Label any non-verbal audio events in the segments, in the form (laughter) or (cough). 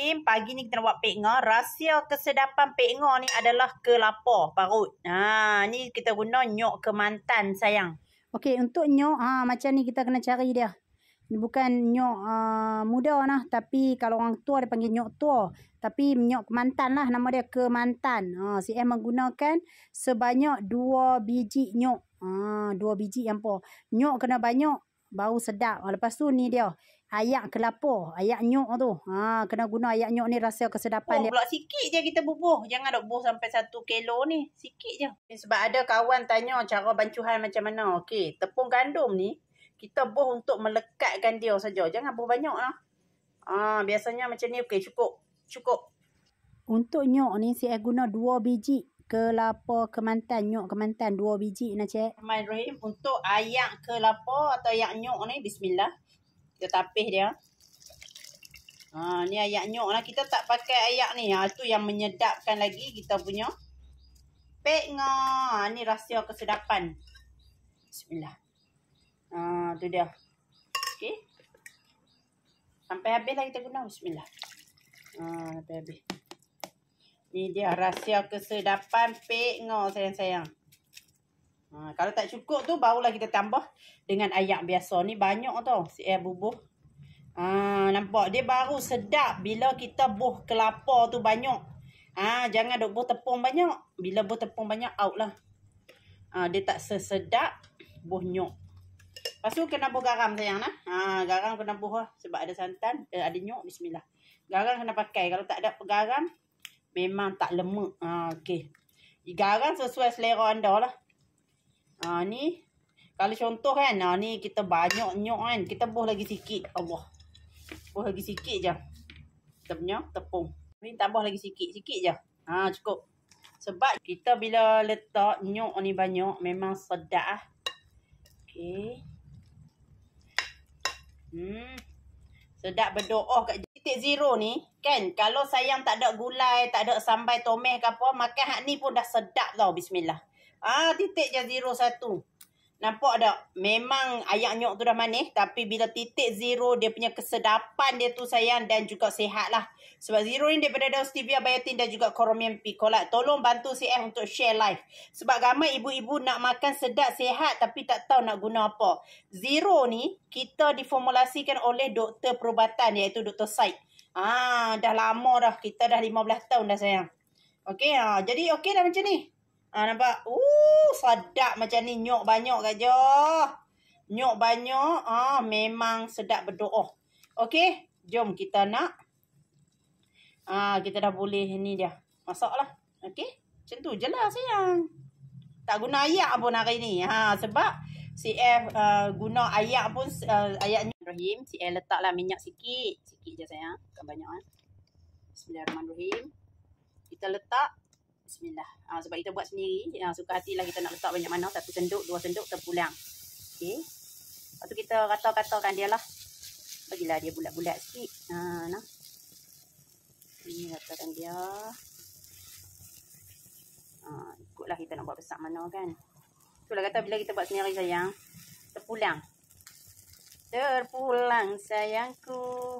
Rahim. Pagi ni kita nak buat Pek Ngor. Rahsia kesedapan Pek Ngor ni adalah kelapa parut. Ha, ni kita guna nyok kemantan sayang. Okey, untuk nyok ha, macam ni kita kena cari dia. Bukan nyok uh, muda lah. Tapi kalau orang tua dia panggil nyok tua. Tapi nyok kemantan lah. Nama dia kemantan. Ha, si M menggunakan sebanyak dua biji nyok. Ha, dua biji yang apa. Nyok kena banyak bau sedap. Ha, lepas tu ni dia ayak kelapa, ayak nyok tu. Ha, kena guna ayak nyok ni rasa kesedapan oh, dia. Pulak sikit je kita bubuh. Jangan nak bubuh sampai satu kilo ni. Sikit je. Eh, sebab ada kawan tanya cara bancuhan macam mana. Okey, tepung gandum ni, kita bubuh untuk melekatkan dia saja. Jangan bubuh banyak lah. Ha, biasanya macam ni, okey, cukup. Cukup. Untuk nyok ni, saya guna dua biji kelapa kemantan, nyok kemantan, dua biji ni, Cik. untuk ayak kelapa atau ayak nyok ni, bismillah. Kita tapis dia. Ha, ni ayak nyok lah. Kita tak pakai ayak ni. Ha, tu yang menyedapkan lagi kita punya. Pek ngah. Ha, ni rahsia kesedapan. Bismillah. Ha, tu dia. Okey. Sampai habis lah kita guna. Bismillah. Ha, sampai habis. Ni dia rahsia kesedapan pek ngah sayang-sayang. Ha, kalau tak cukup tu barulah kita tambah dengan ayam biasa ni banyak tau si air bubuh. Ha, nampak dia baru sedap bila kita buh kelapa tu banyak. Ha, jangan duk buh tepung banyak. Bila buh tepung banyak out lah. Ha, dia tak sesedap buh nyok. Lepas tu kena buh garam sayang lah. Ha, garam kena buh lah sebab ada santan. Eh, ada nyok. Bismillah. Garam kena pakai. Kalau tak ada garam memang tak lemak. Ha, okay. Garam sesuai selera anda lah. Ha ni kalau contoh kan ha ni kita banyak nyok kan kita boh lagi sikit Allah. Boh lagi sikit je. Kita punya tepung. Ni tambah lagi sikit sikit je. Ha cukup. Sebab kita bila letak nyok ni banyak memang sedap ah. Okey. Hmm. Sedap berdoa oh, kat titik zero ni kan kalau sayang tak ada gulai tak ada sambal tomeh ke apa makan hak ni pun dah sedap tau bismillah Ah titik je 01. Nampak tak? Memang ayak nyok tu dah manis. Tapi bila titik 0, dia punya kesedapan dia tu sayang dan juga sehat lah. Sebab 0 ni daripada daun stevia biotin dan juga koromium picolat. Tolong bantu CM untuk share live. Sebab ramai ibu-ibu nak makan sedap, sehat tapi tak tahu nak guna apa. 0 ni kita diformulasikan oleh doktor perubatan iaitu Doktor Syed. Ah dah lama dah. Kita dah 15 tahun dah sayang. Okey, ha. jadi okey dah macam ni. Ha, nampak? Uh, sedap macam ni. Nyok banyak kat je. Nyok banyak. Ah, memang sedap Oh, Okey. Jom kita nak. Ah, kita dah boleh ni dia. Masaklah. Okey. Macam tu je lah sayang. Tak guna ayak pun hari ni. Ha, sebab CF uh, ah, guna ayak pun uh, ah, ayaknya. Si CF letaklah minyak sikit. Sikit je sayang. Tak banyak kan. Bismillahirrahmanirrahim. Kita letak Bismillah. Ha, sebab kita buat sendiri, ya, suka lah kita nak letak banyak mana, satu senduk, dua senduk, terpulang. Okay. Lepas tu kita rata-ratakan dia lah. Bagilah dia bulat-bulat sikit. Ha, nah. Ini ratakan dia. Ha, ikutlah kita nak buat besar mana kan. Itulah kata bila kita buat sendiri sayang, terpulang. Terpulang sayangku.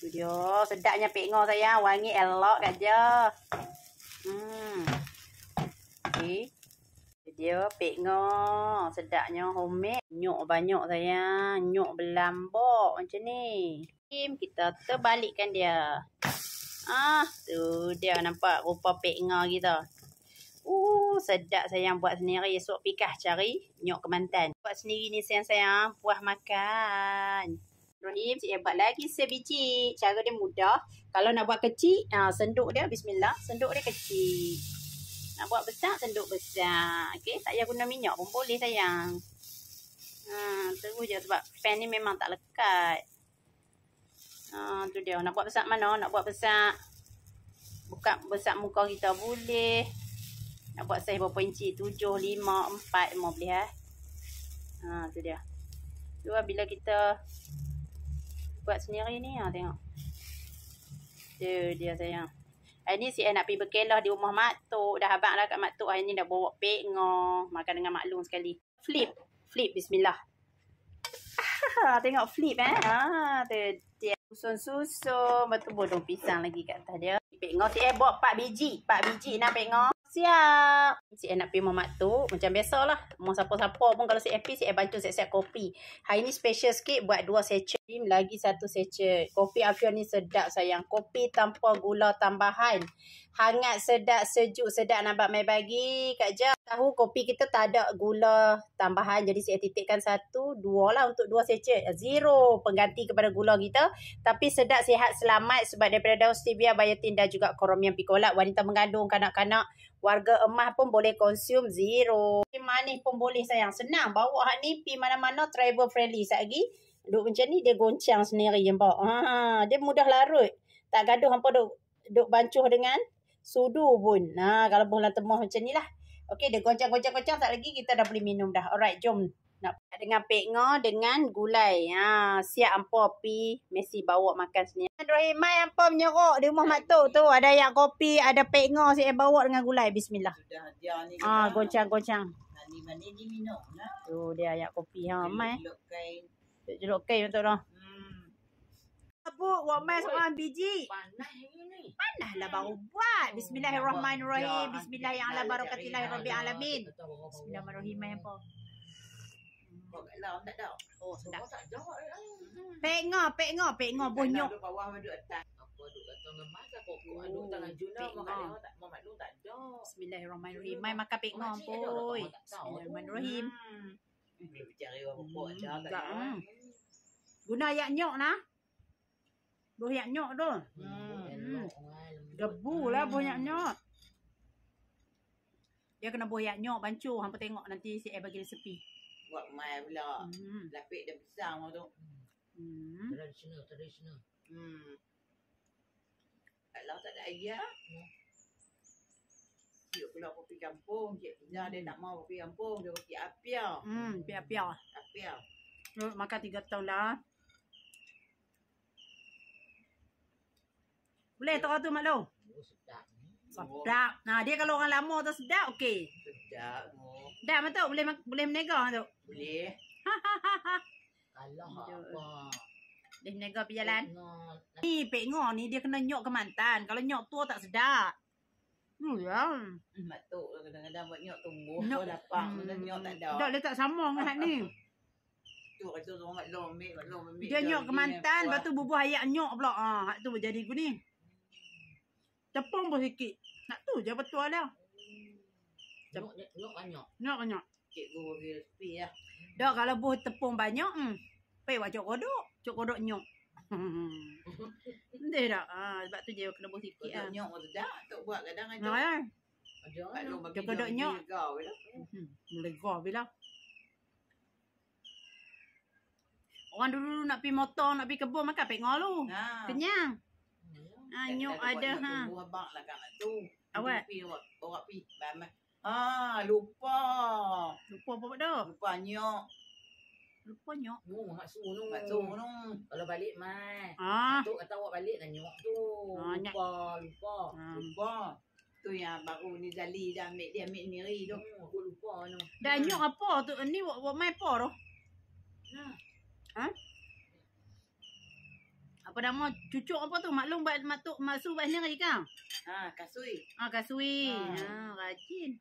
Tu dia, sedapnya pengok sayang, wangi elok kat dia. dia pengo sedaknya homemade nyok banyak saya nyok belambok macam ni kim kita terbalikkan dia ah tu dia nampak rupa pengo kita Uh, sedap yang buat sendiri. Esok pikah cari nyok Kemantan. Buat sendiri ni sayang sayang. Puas makan. Rohim, cik buat lagi sebiji. Cara dia mudah. Kalau nak buat kecil, ha, senduk dia, bismillah. Senduk dia kecil. Nak buat besar, senduk besar. Okey, tak payah guna minyak pun boleh sayang. Ha, terus je sebab fan ni memang tak lekat. Ha, tu dia. Nak buat besar mana? Nak buat besar. Buka besar muka kita boleh. Nak buat saiz berapa inci? 7, 5, 4 semua boleh eh. Ha, tu dia. Tu lah bila kita buat sendiri ni, ha, tengok. Tu dia sayang. Hari ni si A nak pergi berkelah di rumah Mak Tok. Dah habang lah kat Mak Tok. Hari ni dah bawa pek pengah. Makan dengan Mak Long sekali. Flip. Flip. Bismillah. Ah, (laughs) tengok flip eh. ah, dia. Susun susun. Betul bodoh pisang lagi kat atas dia. Pengah si A eh, bawa 4 biji. 4 biji nak pengah siap. Si nak pergi mamak tu. Macam biasa lah. Mau siapa-siapa pun kalau si FP, si Ayah bantu siap-siap kopi. Hari ni special sikit buat dua sachet. Lagi satu sachet. Kopi Afion ni sedap sayang. Kopi tanpa gula tambahan. Hangat, sedap, sejuk, sedap. Nampak main bagi. Kak Ja, tahu kopi kita tak ada gula tambahan. Jadi si titikkan satu, dua lah untuk dua sachet. Zero pengganti kepada gula kita. Tapi sedap, sihat, selamat. Sebab daripada daun stevia, biotin dan juga koromium picolat. Wanita mengandung kanak-kanak Warga emas pun boleh consume zero. Pi manis pun boleh sayang. Senang bawa hak ni pi mana-mana travel friendly sat lagi. Duduk macam ni dia goncang sendiri je bawa. Ha, dia mudah larut. Tak gaduh hampa duk, duk bancuh dengan sudu pun. Ha, kalau pun lah temuh macam ni lah. Okay, dia goncang-goncang-goncang. Tak lagi kita dah boleh minum dah. Alright, jom nak dengan pekno dengan gulai. Ha siap ampo pi mesti bawa makan sini. Rahimai ampo menyerok di rumah mak tu tu ada ayak kopi, ada pek pekno saya bawa dengan gulai bismillah. Sudah dia ni. Ha goncang-goncang. mana ni Tu dia ayak kopi ha mai. Jeruk Jeruk kain betul dah. Abu, wak mai seorang biji. Panas ni. Panaslah baru buat. Oh, Bismillahirrahmanirrahim. Bismillah yang Allah barakatillahi rabbil alamin. Bismillahirrahmanirrahim. Bismillahirrahmanirrahim. Bukanlah, tak ada. Oh, so, tak. Lah. Tak oh, jauh. Bismillahirrahmanirrahim. Mai makan pengo boy. Bismillahirrahmanirrahim. Boleh hmm. bicara apa hmm, hmm. Guna ayak nyok nah. Boh yak nyok tu. Hmm. Gebu lah boh yak nyok. Dia kena boh yak nyok bancuh. Hampa tengok nanti si Abel bagi resepi. Hmm buat mai pula. Hmm. Lapik dia besar waktu tu. Hmm. Traditional, traditional. Hmm. Kalau tak ada ayah, hmm. Ya. Cik pula kopi kampung, cik pula hmm. dia tak mau kopi kampung, dia kopi apia. Hmm, kopi apia. Apia. Oh, makan tiga tahun dah. Boleh ya. tak tu, Mak Lo? Oh, sedap. Sedap. Nah, dia kalau orang lama tu sedap, okey. Sedap. Sedap mah tu boleh boleh menega tu. Boleh. Kalah (laughs) apa? Boleh menega pi jalan. Ni pengo ni dia kena nyok ke mantan. Kalau nyok tua tak sedap. Hmm, ya. Yeah. Hmm, Matuk lah kadang-kadang buat nyok tunggu. Nyok no. (laughs) dapat. Hmm. Nyok tak ada. Tak, dia tak sama dengan hak ni. (laughs) Tu kata orang kat lomik. Dia nyok ke mantan. Lepas tu bubuh ayak nyok pula. Ha, tu jadi aku ni. Tepung pun sikit. Nak tu je betul dah. Nak banyak. Nak banyak. Cikgu bagi resipi lah. Dah kalau buah tepung banyak, hmm. Pai buat cok kodok. Cok kodok nyok. (laughs) Entah tak? ah sebab tu je kena buah sikit lah. Nyok pun sedap. Tak buat kadang kadang Nah, ya. Cok kodok nyok. Melegar bila. Hmm, lah. Orang dulu, nak pergi motor, nak pergi kebun maka pek ngolu. Ha. Kenyang. Ah, ha nyok ada ha. Buah lah kat tu. Awak pi awak bawa pi. Ha lupa. Lupa apa dah? Lupa nyok. Lupa nyok. Mu oh, mak suruh nung. Mak suruh Kalau balik mai. Ha. Ah. Tok kata awak balik dah nyok tu. Ha, lupa, lupa, lupa. Ah. Hmm. Lupa. Tu yang baru ni Zali dah ambil dia ambil niri tu. Hmm, aku lupa nung. Dah nyok apa tu? Ni buat mai apa tu? Nah. Ha? apa nama cucuk apa tu maklum buat matuk masuk buat ni kan? ha ah, kasui ha ah, kasui ha, ah. ha rajin